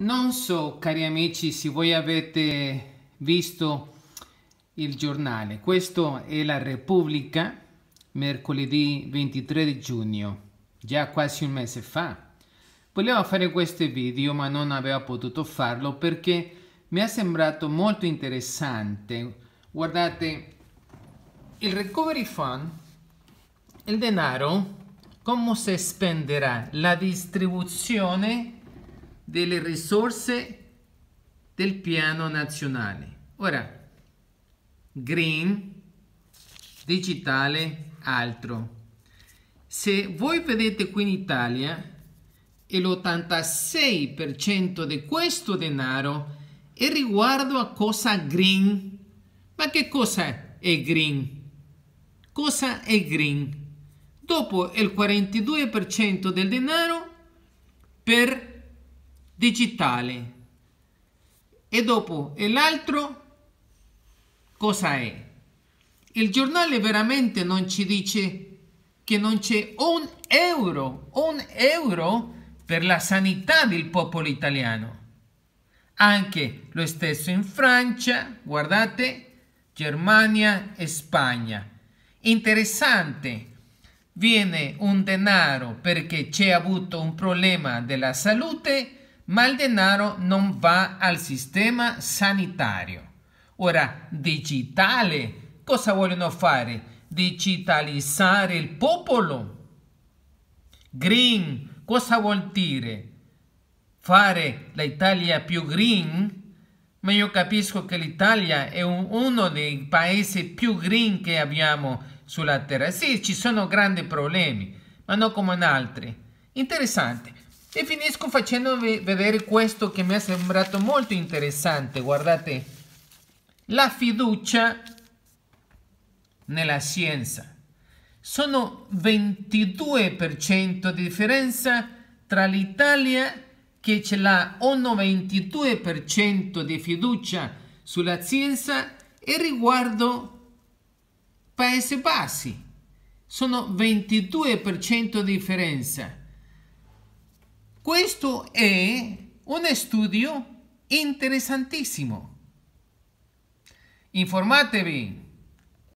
Non so, cari amici, se voi avete visto il giornale. Questo è la Repubblica, mercoledì 23 di giugno, già quasi un mese fa. Volevo fare questo video, ma non avevo potuto farlo perché mi è sembrato molto interessante. Guardate, il Recovery Fund, il denaro, come si spenderà la distribuzione delle risorse del piano nazionale. Ora, green, digitale, altro. Se voi vedete qui in Italia, l'86% di questo denaro è riguardo a cosa green. Ma che cosa è green? Cosa è green? Dopo il 42% del denaro per digitale e dopo l'altro cosa è? Il giornale veramente non ci dice che non c'è un euro, un euro per la sanità del popolo italiano. Anche lo stesso in Francia, guardate, Germania e Spagna. Interessante, viene un denaro perché c'è avuto un problema della salute ma il denaro non va al sistema sanitario. Ora, digitale, cosa vogliono fare? Digitalizzare il popolo. Green, cosa vuol dire? Fare l'Italia più green? Ma io capisco che l'Italia è un, uno dei paesi più green che abbiamo sulla terra. Sì, ci sono grandi problemi, ma non come in altri. Interessante. E finisco facendovi vedere questo che mi ha sembrato molto interessante, guardate, la fiducia nella scienza. Sono 22% di differenza tra l'Italia che ce l'ha un 22% di fiducia sulla scienza e riguardo Paesi Bassi. Sono 22% di differenza questo è un studio interessantissimo. Informatevi!